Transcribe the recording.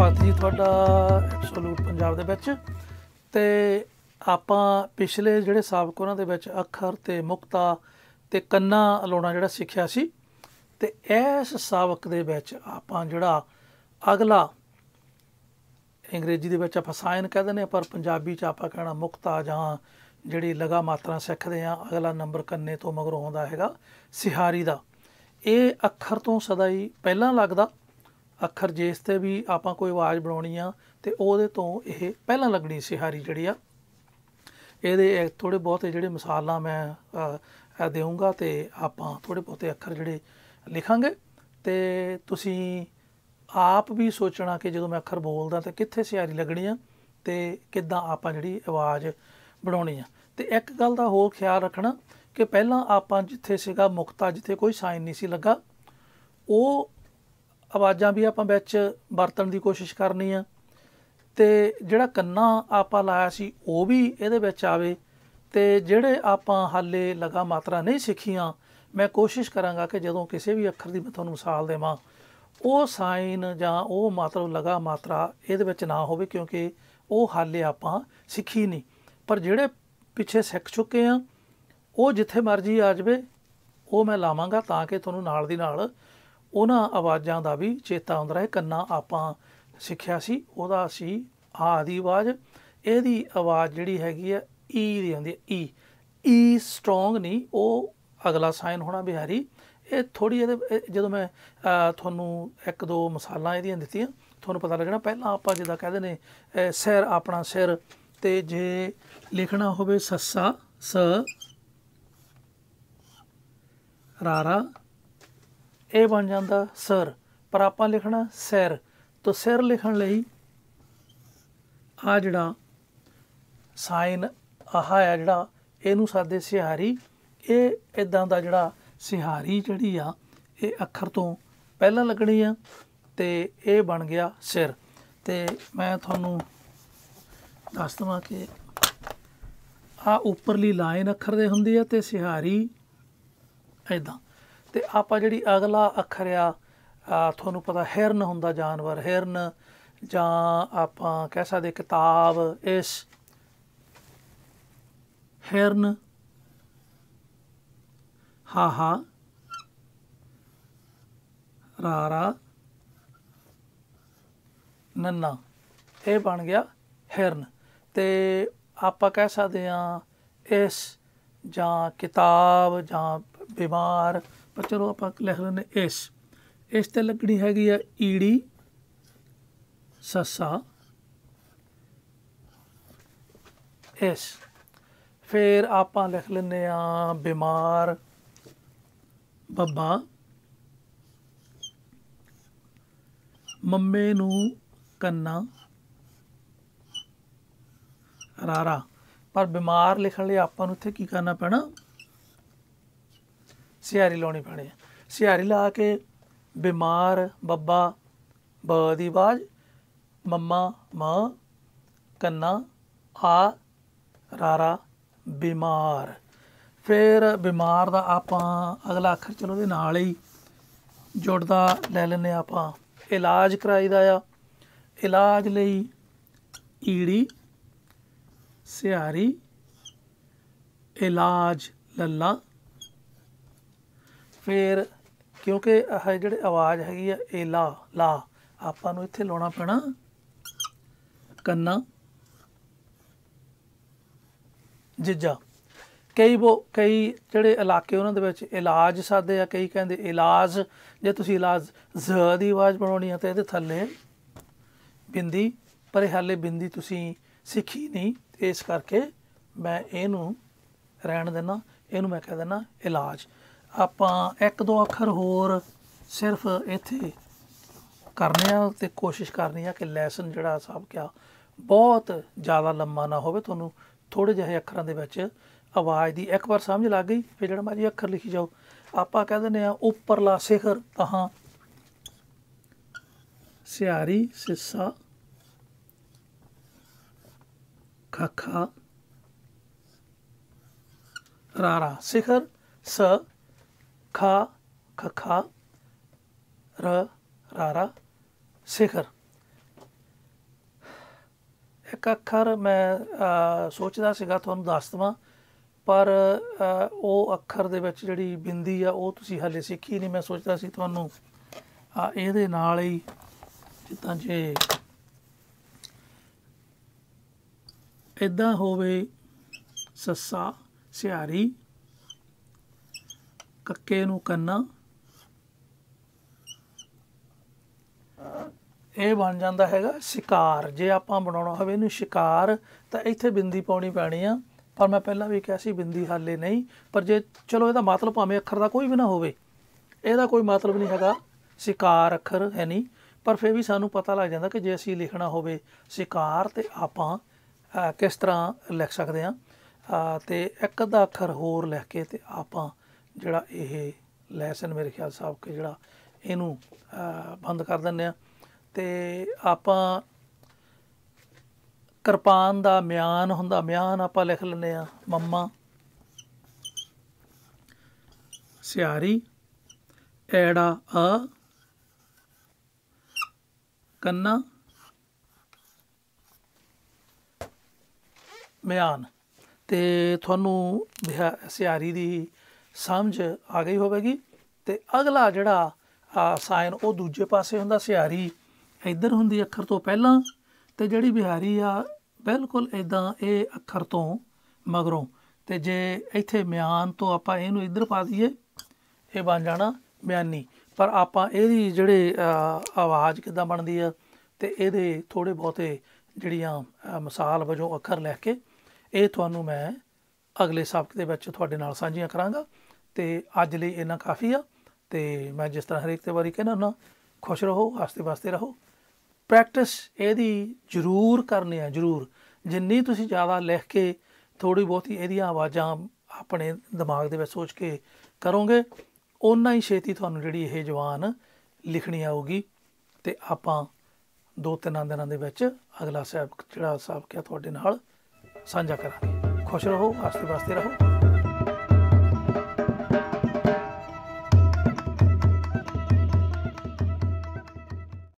ਸਵਾਗਤ ਜੀ ਤੁਹਾਡਾ ਐਬਸੋਲੂਟ ਪੰਜਾਬ ਦੇ ਵਿੱਚ ਤੇ ਆਪਾਂ ਪਿਛਲੇ ਜਿਹੜੇ ਸਾਬਕ ਉਹਨਾਂ ਦੇ ਵਿੱਚ ਅੱਖਰ ਤੇ ਮੁਕਤਾ ਤੇ ਕੰਨਾ ਲਾਉਣਾ ਜਿਹੜਾ ਸਿੱਖਿਆ ਸੀ ਤੇ ਇਸ ਸਾਬਕ ਦੇ ਵਿੱਚ ਆਪਾਂ ਜਿਹੜਾ ਅਗਲਾ ਅੰਗਰੇਜ਼ੀ ਦੇ ਵਿੱਚ ਆਪਾਂ ਸਾਇਨ ਕਹਿੰਦੇ ਨੇ ਪਰ ਪੰਜਾਬੀ 'ਚ ਆਪਾਂ ਕਹਿਣਾ ਮੁਕਤਾ ਜਾਂ ਜਿਹੜੀ ਲਗਾ ਮਾਤਰਾ ਸਿੱਖਦੇ ਆ ਅਗਲਾ ਨੰਬਰ ਕੰਨੇ ਤੋਂ ਮਗਰੋਂ ਆਉਂਦਾ ਹੈਗਾ ਸਿਹਾਰੀ ਦਾ ਇਹ ਅੱਖਰ ਤੋਂ ਸਦਾ ਹੀ ਪਹਿਲਾਂ ਲੱਗਦਾ ਅੱਖਰ ਜੇ ਇਸ ਤੇ ਵੀ ਆਪਾਂ ਕੋਈ ਆਵਾਜ਼ ਬਣਾਉਣੀ ਆ ਤੇ ਉਹਦੇ ਤੋਂ ਇਹ ਪਹਿਲਾਂ ਲੱਗਣੀ ਸਿਹਾਰੀ ਜਿਹੜੀ ਆ ਇਹਦੇ ਥੋੜੇ ਬਹੁਤੇ ਜਿਹੜੇ ਮਿਸਾਲਾਂ ਮੈਂ ਦੇਵਾਂਗਾ ਤੇ ਆਪਾਂ ਥੋੜੇ ਬਹੁਤੇ ਅੱਖਰ ਜਿਹੜੇ ਲਿਖਾਂਗੇ ਤੇ ਤੁਸੀਂ ਆਪ ਵੀ ਸੋਚਣਾ ਕਿ ਜਦੋਂ ਮੈਂ ਅੱਖਰ ਬੋਲਦਾ ਤਾਂ ਕਿੱਥੇ ਸਿਹਾਰੀ ਲੱਗਣੀ ਆ ਤੇ ਕਿੱਦਾਂ ਆਪਾਂ ਜਿਹੜੀ ਆਵਾਜ਼ ਬਣਾਉਣੀ ਆ ਤੇ ਇੱਕ ਗੱਲ ਦਾ ਹੋਰ ਖਿਆਲ ਰੱਖਣਾ ਕਿ ਪਹਿਲਾਂ ਆਪਾਂ ਜਿੱਥੇ ਸੀਗਾ ਮੁਕਤਾ ਜਿੱਥੇ ਕੋਈ ਸਾਈਨ ਨਹੀਂ ਸੀ ਲੱਗਾ ਉਹ ਆਵਾਜ਼ਾਂ ਵੀ ਆਪਾਂ ਵਿੱਚ ਵਰਤਣ ਦੀ ਕੋਸ਼ਿਸ਼ ਕਰਨੀ ਆ ਤੇ ਜਿਹੜਾ ਕੰਨਾ ਆਪਾਂ ਲਾਇਆ ਸੀ ਉਹ ਵੀ ਇਹਦੇ ਵਿੱਚ ਆਵੇ ਤੇ ਜਿਹੜੇ ਆਪਾਂ ਹਾਲੇ ਲਗਾ ਮਾਤਰਾ ਨਹੀਂ ਸਿੱਖੀਆਂ ਮੈਂ ਕੋਸ਼ਿਸ਼ ਕਰਾਂਗਾ ਕਿ ਜਦੋਂ ਕਿਸੇ ਵੀ ਅੱਖਰ ਦੀ ਮੈਂ ਤੁਹਾਨੂੰ ਮਿਸਾਲ ਦੇਵਾਂ ਉਹ ਸਾਈਨ ਜਾਂ ਉਹ ਮਾਤਰਾ ਲਗਾ ਮਾਤਰਾ ਇਹਦੇ ਵਿੱਚ ਨਾ ਹੋਵੇ ਕਿਉਂਕਿ ਉਹ ਹਾਲੇ ਆਪਾਂ ਸਿੱਖੀ ਨਹੀਂ ਪਰ ਜਿਹੜੇ ਪਿੱਛੇ ਸਿੱਖ ਚੁੱਕੇ ਆ ਉਹ ਜਿੱਥੇ ਮਰਜ਼ੀ ਆ ਜਾਵੇ ਉਹ ਮੈਂ ਲਾਵਾਂਗਾ ਤਾਂ ਕਿ ਤੁਹਾਨੂੰ ਨਾਲ ਦੀ ਨਾਲ ਉਹਨਾਂ ਆਵਾਜ਼ਾਂ ਦਾ ਵੀ ਚੇਤਾ ਹੁੰਦਾ ਰਹੇ ਕੰਨਾਂ ਆਪਾਂ ਸਿੱਖਿਆ ਸੀ ਉਹਦਾ ਸੀ ਆ ਦੀ ਆਵਾਜ਼ ਇਹਦੀ ਆਵਾਜ਼ ਜਿਹੜੀ ਹੈਗੀ ਆ ਈ ਦੀ ਹੁੰਦੀ ਹੈ ਈ ਈ ਸਟਰੋਂਗ ਨਹੀਂ ਉਹ ਅਗਲਾ ਸਾਈਨ ਹੋਣਾ ਬਿਹਾਰੀ ਇਹ ਥੋੜੀ ਇਹਦੇ ਜਦੋਂ ਮੈਂ ਤੁਹਾਨੂੰ ਇੱਕ ਦੋ ਮਿਸਾਲਾਂ ਇਹਦੀਆਂ ਦਿੱਤੀਆਂ ਤੁਹਾਨੂੰ ਪਤਾ ਲੱਗਣਾ ਪਹਿਲਾਂ ਆਪਾਂ ਜਿਹਦਾ ਕਹਿੰਦੇ ਨੇ ਸਿਰ ਆਪਣਾ ਸਿਰ ਤੇ ਜੇ ਲਿਖਣਾ ਹੋਵੇ ਸੱਸਾ ਸ ਰਾਰਾ ਇਹ ਬਣ ਜਾਂਦਾ ਸਰ ਪਰ ਆਪਾਂ ਲਿਖਣਾ ਸੈਰ ਤੋਂ ਸੈਰ ਲਿਖਣ ਲਈ ਆ ਜਿਹੜਾ ਸਾਈਨ ਆਹ ਆ ਜਿਹੜਾ ਇਹਨੂੰ ਸਾਦੇ ਸਿਹਾਰੀ ਇਹ ਇਦਾਂ ਦਾ ਜਿਹੜਾ ਸਿਹਾਰੀ ਜਿਹੜੀ ਆ ਇਹ ਅੱਖਰ ਤੋਂ ਪਹਿਲਾਂ ਲੱਗਣੀ ਆ ਤੇ ਇਹ ਬਣ ਗਿਆ ਸਿਰ ਤੇ ਮੈਂ ਤੁਹਾਨੂੰ ਦੱਸ ਦਵਾਂ ਕਿ ਆ ਉੱਪਰਲੀ ਲਾਈਨ ਅੱਖਰ ਦੇ ਹੁੰਦੀ ਆ ਤੇ ਸਿਹਾਰੀ ਇਦਾਂ ਤੇ ਆਪਾਂ ਜਿਹੜੀ ਅਗਲਾ ਅੱਖਰ ਆ ਤੁਹਾਨੂੰ ਪਤਾ ਹਿਰਨ ਹੁੰਦਾ ਜਾਨਵਰ ਹਿਰਨ ਜਾਂ ਆਪਾਂ ਕਹਿ ਸਕਦੇ ਕਿਤਾਬ ਇਸ ਹਿਰਨ ਹਾ ਹਾ ਰਾ ਰਾ ਨੰਨਾ ਇਹ ਬਣ ਗਿਆ ਹਿਰਨ ਤੇ ਆਪਾਂ ਕਹਿ ਸਕਦੇ ਆ ਇਸ ਜਾਂ ਕਿਤਾਬ ਜਾਂ ਬਿਮਾਰ ਪਰ ਚਲੋ ਆਪਾਂ ਲਿਖ ਲੈਂਦੇ ਇਸ ਇਸ ਤੇ ਲੱਗਣੀ ਹੈਗੀ ਆ ਈੜੀ ਸਸਾ ਇਸ ਫਿਰ ਆਪਾਂ ਲਿਖ ਲੈਂਦੇ ਆ ਬਿਮਾਰ ਬੱਬਾ ਮੰਮੇ ਨੂੰ ਕੰਨਾ ਰਾਰਾ ਪਰ ਬਿਮਾਰ ਲਿਖਣ ਲਈ ਆਪਾਂ ਨੂੰ ਇੱਥੇ ਕੀ ਕਰਨਾ ਪੈਣਾ ਸਿਹਾਰੀ ਲਾਉਣੀ ਪੈਣੀ ਹੈ ਸਿਹਾਰੀ ਲਾ ਕੇ ਬਿਮਾਰ ਬੱਬਾ ਬ ਦੀ ਆਵਾਜ਼ ਮੰਮਾ ਮਾਂ ਕੰਨਾ ਆ ਰਾਰਾ ਬਿਮਾਰ ਫਿਰ ਬਿਮਾਰ ਦਾ ਆਪਾਂ ਅਗਲਾ ਅੱਖਰ ਚਲੋ ਦੇ ਨਾਲ ਹੀ ਜੁੜਦਾ ਲੈ ਲੈਨੇ ਆਪਾਂ ਇਲਾਜ ਕਰਾਈਦਾ ਆ ਇਲਾਜ ਲਈ ਈੜੀ ਸਿਹਾਰੀ ਇਲਾਜ ਲੱਲਾ ਫਿਰ ਕਿਉਂਕਿ ਇਹ ਜਿਹੜੇ ਆਵਾਜ਼ ਹੈਗੀ ਆ ਏ ਲਾ ਲਾ ਆਪਾਂ ਨੂੰ ਇੱਥੇ ਲਾਉਣਾ ਪੈਣਾ ਕੰਨਾ ਜਿੱਜਾ ਕਈ ਬੋ ਕਈ ਜਿਹੜੇ ਇਲਾਕੇ ਉਹਨਾਂ ਦੇ ਵਿੱਚ ਇਲਾਜ ਸਾਦੇ ਆ ਕਈ ਕਹਿੰਦੇ ਇਲਾਜ ਜੇ ਤੁਸੀਂ ਇਲਾਜ ਜ਼ ਦੀ ਆਵਾਜ਼ ਬਣਾਉਣੀ ਆ ਤਾਂ ਇਹਦੇ ਥੱਲੇ ਬਿੰਦੀ ਪਰ ਇਹ ਹਾਲੇ ਬਿੰਦੀ ਤੁਸੀਂ ਸਿੱਖੀ ਨਹੀਂ ਇਸ ਕਰਕੇ ਮੈਂ ਇਹਨੂੰ ਰਹਿਣ ਦੇਣਾ ਇਹਨੂੰ ਮੈਂ ਕਹਿ ਦੇਣਾ ਇਲਾਜ ਆਪਾਂ ਇੱਕ ਦੋ ਅੱਖਰ ਹੋਰ ਸਿਰਫ ਇੱਥੇ ਕਰਨੇ ਆ ਤੇ ਕੋਸ਼ਿਸ਼ ਕਰਨੀ ਆ ਕਿ ਲੈਸਨ ਜਿਹੜਾ ਸਭ ਕਿਆ ਬਹੁਤ ਜ਼ਿਆਦਾ ਲੰਮਾ ਨਾ ਹੋਵੇ ਤੁਹਾਨੂੰ ਥੋੜੇ ਜਿਹੇ ਅੱਖਰਾਂ ਦੇ ਵਿੱਚ ਆਵਾਜ਼ ਦੀ ਇੱਕ ਵਾਰ ਸਮਝ ਲੱਗ ਗਈ ਫਿਰ ਜਿਹੜਾ ਮਰਜੀ ਅੱਖਰ ਲਿਖੀ ਜਾਓ ਆਪਾਂ ਕਹਿ ਦਿੰਦੇ ਆ ਉੱਪਰਲਾ ਸਿਖਰ ਤਹਾਂ ਸਿਆਰੀ ਸਿੱਸਾ ਖਖਾ ਰਾਰਾ ਸਿਖਰ ਸ ਖਾ ਖਖਾ ਰ ਰ ਰ ਸਿਖਰ ਇੱਕ ਅੱਖਰ ਮੈਂ ਸੋਚਦਾ ਸੀਗਾ ਤੁਹਾਨੂੰ ਦੱਸ ਦਵਾਂ ਪਰ ਉਹ ਅੱਖਰ ਦੇ ਵਿੱਚ ਜਿਹੜੀ ਬਿੰਦੀ ਆ ਉਹ ਤੁਸੀਂ ਹਾਲੇ ਸਿੱਖੀ ਨਹੀਂ ਮੈਂ ਸੋਚਦਾ ਸੀ ਤੁਹਾਨੂੰ ਆ ਇਹਦੇ ਨਾਲ ਹੀ ਜਿੱਦਾਂ ਜੇ ਇਦਾਂ ਹੋਵੇ ਸੱਸਾ ਸਿਆਰੀ ਕੱਕੇ ਨੂੰ ਕੰਨਾ ਇਹ ਬਣ ਜਾਂਦਾ ਹੈਗਾ ਸ਼ਿਕਾਰ ਜੇ ਆਪਾਂ ਬਣਾਉਣਾ ਹੋਵੇ ਇਹਨੂੰ ਸ਼ਿਕਾਰ ਤਾਂ ਇੱਥੇ ਬਿੰਦੀ ਪਾਉਣੀ ਪੈਣੀ ਆ ਪਰ ਮੈਂ ਪਹਿਲਾਂ ਵੀ ਕਿਹਾ ਸੀ ਬਿੰਦੀ ਹਾਲੇ ਨਹੀਂ ਪਰ ਜੇ ਚਲੋ ਇਹਦਾ ਮਤਲਬ ਭਾਵੇਂ ਅੱਖਰ ਦਾ ਕੋਈ ਵੀ ਨਾ ਹੋਵੇ ਇਹਦਾ ਕੋਈ ਮਤਲਬ ਨਹੀਂ ਹੈਗਾ ਸ਼ਿਕਾਰ ਅੱਖਰ ਹੈ ਨਹੀਂ ਪਰ ਫੇਰ ਵੀ ਸਾਨੂੰ ਪਤਾ ਲੱਗ ਜਾਂਦਾ ਕਿ ਜੇ ਅਸੀਂ ਲਿਖਣਾ ਹੋਵੇ ਸ਼ਿਕਾਰ ਤੇ ਆਪਾਂ ਕਿਸ ਤਰ੍ਹਾਂ ਲਿਖ ਸਕਦੇ ਆ ਤੇ ਇੱਕ ਅੱਧਾ ਅੱਖਰ ਹੋਰ ਲਿਖ ਕੇ ਤੇ ਆਪਾਂ ਜਿਹੜਾ ਇਹ ਲੈਸਨ ਮੇਰੇ ਖਿਆਲ ਸਾਹਿਬ ਕਿ ਜਿਹੜਾ ਇਹਨੂੰ ਬੰਦ ਕਰ ਦਿੰਨੇ ਆ ਤੇ ਆਪਾਂ ਕਿਰਪਾਨ ਦਾ ਮਿਆਨ ਹੁੰਦਾ ਮਿਆਨ ਆਪਾਂ ਲਿਖ ਲੈਨੇ ਆ ਮੰਮਾ ਸਿਆਰੀ ਐੜਾ ਅ ਕੰਨਾ ਮਿਆਨ ਤੇ ਤੁਹਾਨੂੰ ਸਿਆਰੀ ਦੀ ਸਮਝ ਆ ਗਈ ਹੋਵੇਗੀ ਤੇ ਅਗਲਾ ਜਿਹੜਾ ਸਾਈਨ ਉਹ ਦੂਜੇ ਪਾਸੇ ਹੁੰਦਾ ਸਿਹਾਰੀ ਇੱਧਰ ਹੁੰਦੀ ਅੱਖਰ ਤੋਂ ਪਹਿਲਾਂ ਤੇ ਜਿਹੜੀ ਬਿਹਾਰੀ ਆ ਬਿਲਕੁਲ ਇਦਾਂ ਇਹ ਅੱਖਰ ਤੋਂ ਮਗਰੋਂ ਤੇ ਜੇ ਇੱਥੇ ਮਿਆਨ ਤੋਂ ਆਪਾਂ ਇਹਨੂੰ ਇੱਧਰ ਪਾ ਦਈਏ ਇਹ ਬਣ ਜਾਣਾ ਮਿਆਨੀ ਪਰ ਆਪਾਂ ਇਹਦੀ ਜਿਹੜੇ ਆਵਾਜ਼ ਕਿਦਾਂ ਬਣਦੀ ਆ ਤੇ ਇਹਦੇ ਥੋੜੇ ਬਹੁਤੇ ਜਿਹੜੀਆਂ ਮਿਸਾਲ ਵਜੋਂ ਅੱਖਰ ਲੈ ਕੇ ਇਹ ਤੁਹਾਨੂੰ ਮੈਂ ਅਗਲੇ ਸਬਕ ਦੇ ਵਿੱਚ ਤੁਹਾਡੇ ਨਾਲ ਸਾਂਝੀਆਂ ਕਰਾਂਗਾ ਤੇ ਅੱਜ ਲਈ ਇਹਨਾਂ ਕਾਫੀ ਆ ਤੇ ਮੈਂ ਜਿਸ ਤਰ੍ਹਾਂ ਹਰੇਕ ਤੇ ਵਾਰੀ ਕਹਿੰਦਾ ਨਾ ਖੁਸ਼ ਰਹੋ ਹਾਸਤੇ ਵਾਸਤੇ ਰਹੋ ਪ੍ਰੈਕਟਿਸ ਇਹਦੀ ਜ਼ਰੂਰ ਕਰਨੀ ਆ ਜ਼ਰੂਰ ਜਿੰਨੀ ਤੁਸੀਂ ਜ਼ਿਆਦਾ ਲਿਖ ਕੇ ਥੋੜੀ ਬਹੁਤੀ ਇਹਦੀਆਂ ਆਵਾਜ਼ਾਂ ਆਪਣੇ ਦਿਮਾਗ ਦੇ ਵਿੱਚ ਸੋਚ ਕੇ ਕਰੋਗੇ ਉਨਾ ਹੀ ਛੇਤੀ ਤੁਹਾਨੂੰ ਜਿਹੜੀ ਇਹ ਜਵਾਨ ਲਿਖਣੀ ਆਊਗੀ ਤੇ ਆਪਾਂ ਦੋ ਤਿੰਨ ਦਿਨਾਂ ਦੇ ਵਿੱਚ ਅਗਲਾ ਸਾਬਕ ਜਿਹੜਾ ਸਾਹਿਬ ਕਿਆ ਤੁਹਾਡੇ ਨਾਲ ਸਾਂਝਾ ਕਰਾਂਗੇ ਖੁਸ਼ ਰਹੋ ਹੱਸਦੇ ਵਾਸਤੇ ਰਹੋ